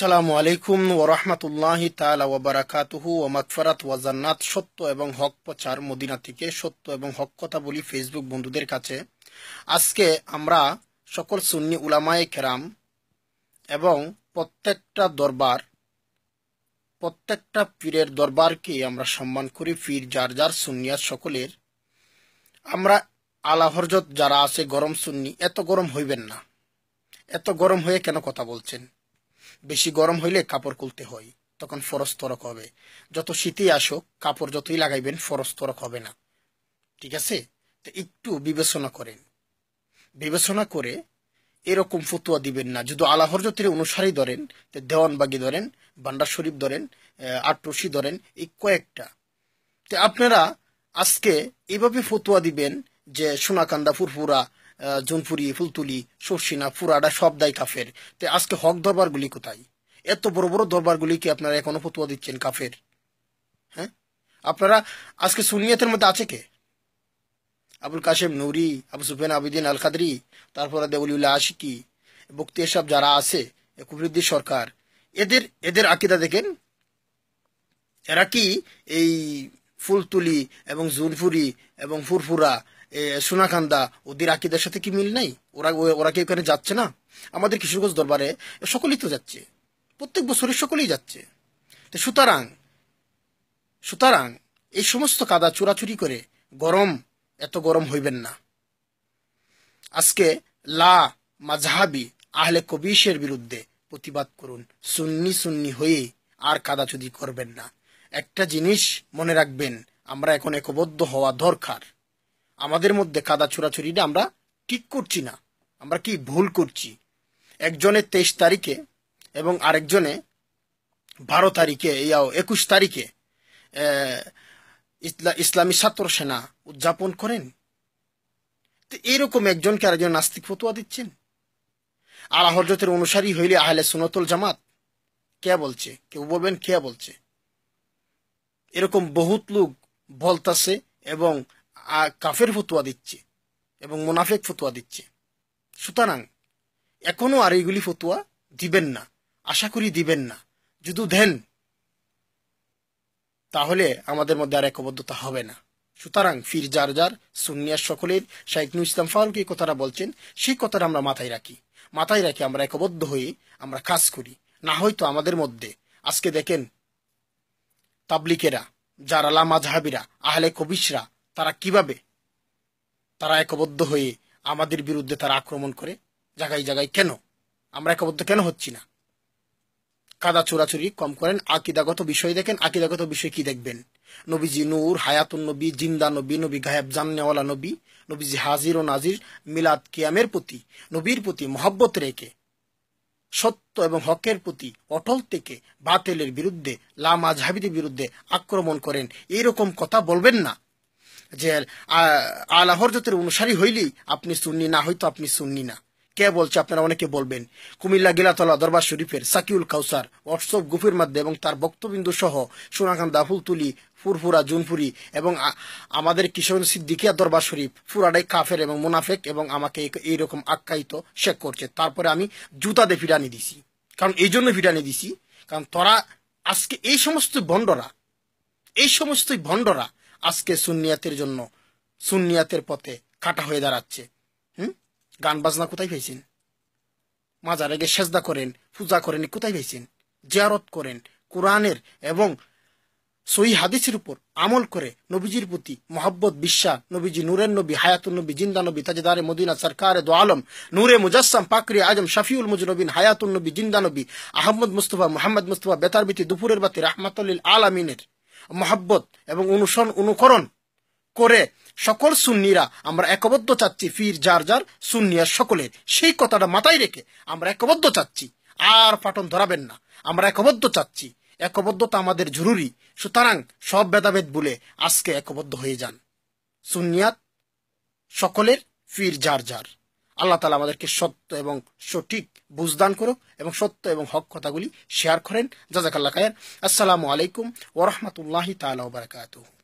আসসালামু আলাইকুম ওরহমতুল্লাহ তালা ওবরাকাতুহু ও মাকফারাত ওয়াজান্নাত সত্য এবং হক প্রচার মদিনা থেকে সত্য এবং হক কথা বলি ফেসবুক বন্ধুদের কাছে আজকে আমরা সকল সুন্নি উলামায়ে কেরাম এবং প্রত্যেকটা দরবার প্রত্যেকটা পীরের দরবারকে আমরা সম্মান করি পীর যার যার সুন্নিয়াত সকলের আমরা আলা যারা আছে গরম সুন্নি এত গরম হইবেন না এত গরম হয়ে কেন কথা বলছেন বেশি গরম হইলে কাপড় খুলতে হয় তখন ফরস তরক হবে যত শীতই আসুক কাপড় যতই লাগাইবেন ফরস তরক হবে না ঠিক আছে তো একটু বিবেচনা করেন বিবেচনা করে এরকম ফতুয়া দিবেন না যদি আলাহর হরজতের অনুসারী ধরেন দেওয়ানবাগি ধরেন বান্ডার শরীফ ধরেন আটরসি ধরেন এই কয়েকটা তো আপনারা আজকে এভাবে ফতুয়া দিবেন যে সোনাকান্দা ফুরফুরা জুনপুরি ফুলতুলি সর্ষিনা ফুরাডা সব দায় কাফের তে আজকে হক দরবারগুলি কোথায় এত বড় বড় দরবারগুলি কি আপনারা এখনো ফতুয়া দিচ্ছেন কাফের হ্যাঁ আপনারা আজকে সুনিয়াতের মধ্যে আছে কে আবুল কাশেম নৌরি আবু সুফেন আবিদিন আল খাদরি তারপরে দেউলিউল্লাহ আশিকি বক্তি এসব যারা আছে কুবরুদ্দিন সরকার এদের এদের আকিদা দেখেন এরা কি এই ফুলতুলি এবং জুনফুরি এবং ফুরফুরা সোনাকান্দা ওদের আকিদের সাথে কি মিল নাই ওরা ওরা কি এখানে যাচ্ছে না আমাদের কিশোরগঞ্জ দরবারে সকলেই তো যাচ্ছে প্রত্যেক বছরই সকলেই যাচ্ছে তো সুতরাং সুতরাং এই সমস্ত কাদা চুরাচুরি করে গরম এত গরম হইবেন না আজকে লা মাঝহাবি আহলে কবিশের বিরুদ্ধে প্রতিবাদ করুন সুন্নি সুন্নি হয়ে আর কাদাচুদি করবেন না একটা জিনিস মনে রাখবেন আমরা এখন একবদ্ধ হওয়া দরকার আমাদের মধ্যে কাদা ছোড়াছুড়িটা আমরা ঠিক করছি না আমরা কি ভুল করছি একজনের তেইশ তারিখে এবং আরেকজনে বারো তারিখে ইয়াও একুশ তারিখে ইসলামী ছাত্র সেনা উদযাপন করেন তো এরকম একজনকে আরেকজন নাস্তিক ফতুয়া দিচ্ছেন আলা হরজতের অনুসারী হইলে আহলে সুনতল জামাত কে বলছে কেউ বলবেন কে বলছে এরকম বহুত লোক বলতাছে এবং কাফের ফতুয়া দিচ্ছে এবং মুনাফেক ফতুয়া দিচ্ছে সুতরাং এখনও আর এইগুলি ফতুয়া দিবেন না আশা করি দিবেন না যদি দেন তাহলে আমাদের মধ্যে আর একবদ্ধতা হবে না সুতরাং ফির যার যার সুনিয়ার সকলের শাইকনুল ইসলাম ফারুক এই কথাটা বলছেন সেই কথাটা আমরা মাথায় রাখি মাথায় রাখি আমরা একবদ্ধ হয়ে আমরা কাজ করি না হয়তো আমাদের মধ্যে আজকে দেখেন তাবলিকেরা যারা লামা জাহাবিরা আহলে কবিসরা তারা কিভাবে তারা একবদ্ধ হয়ে আমাদের বিরুদ্ধে তারা আক্রমণ করে জায়গায় জায়গায় কেন আমরা একবদ্ধ কেন হচ্ছি না কাদা চোরাচুরি কম করেন আকিদাগত বিষয় দেখেন আকিদাগত বিষয় কি দেখবেন নবীজি নূর হায়াতুন নবী জিন্দা নবী নবী গায়েব জান্নেওয়ালা নবী নবীজি হাজির ও নাজির মিলাদ কিয়ামের প্রতি নবীর প্রতি মহব্বত রেখে সত্য এবং হকের প্রতি অটল থেকে বাতেলের বিরুদ্ধে লামা ঝাবিদের বিরুদ্ধে আক্রমণ করেন এরকম কথা বলবেন না যে আলা হরজতের অনুসারী হইলেই আপনি সুন্নি না হয়তো আপনি সুন্নি না কে বলছে আপনারা অনেকে বলবেন কুমিল্লা গিলাতলা দরবার শরীফের সাকিউল কাউসার হোয়াটসঅ্যাপ গুফির মধ্যে এবং তার বক্তবিন্দু সহ সোনাকান্দা ফুলতুলি ফুরফুরা জুনফুরি এবং আমাদের কিশোর সিদ্দিকিয়া দরবার শরীফ ফুরাডাই কাফের এবং মুনাফেক এবং আমাকে এইরকম আখ্যায়িত শেখ করছে তারপরে আমি জুতাতে ফিরানি দিছি কারণ এই জন্য ফিরানি দিছি কারণ তোরা আজকে এই সমস্ত ভণ্ডরা এই সমস্ত ভণ্ডরা আজকে সুনিয়াতের জন্য সুনিয়াতের পথে কাটা হয়ে দাঁড়াচ্ছে হুম গান বাজনা কোথায় পেয়েছেন মাজার আগে সেজদা করেন পূজা করেন কোথায় পেয়েছেন জিয়ারত করেন কোরআনের এবং সই হাদিসের উপর আমল করে নবীজির প্রতি মোহাব্বত বিশ্বা নবীজি নূরের নবী হায়াতুল নবী জিন্দা নবী তাজেদারে মদিনা সরকারে দো আলম নূরে মুজাসম পাকরি আজম শফিউল মুজনবিন হায়াতুল নবী জিন্দা নবী আহমদ মুস্তফা মোহাম্মদ মুস্তফা বেতার বিতি দুপুরের বাতি রাহমাতুল্লিল আলমিনের মহাব্বত এবং অনুসরণ অনুকরণ করে সকল সুন্নিরা আমরা একবদ্ধ চাচ্ছি ফির যার যার সুন্নিয়া সকলের সেই কথাটা মাথায় রেখে আমরা একবদ্ধ চাচ্ছি আর ফাটন ধরাবেন না আমরা একবদ্ধ চাচ্ছি একবদ্ধতা আমাদের জরুরি সুতরাং সব ভেদাভেদ বলে আজকে একবদ্ধ হয়ে যান সুনিয়াত সকলের ফির যার যার আল্লাহ তালা আমাদেরকে সত্য এবং সঠিক বুঝদান করুক এবং সত্য এবং হক কথাগুলি শেয়ার করেন জাজাকাল্লা খায়ের আসসালামু আলাইকুম ওরহমতুল্লাহ তালা বারকাতু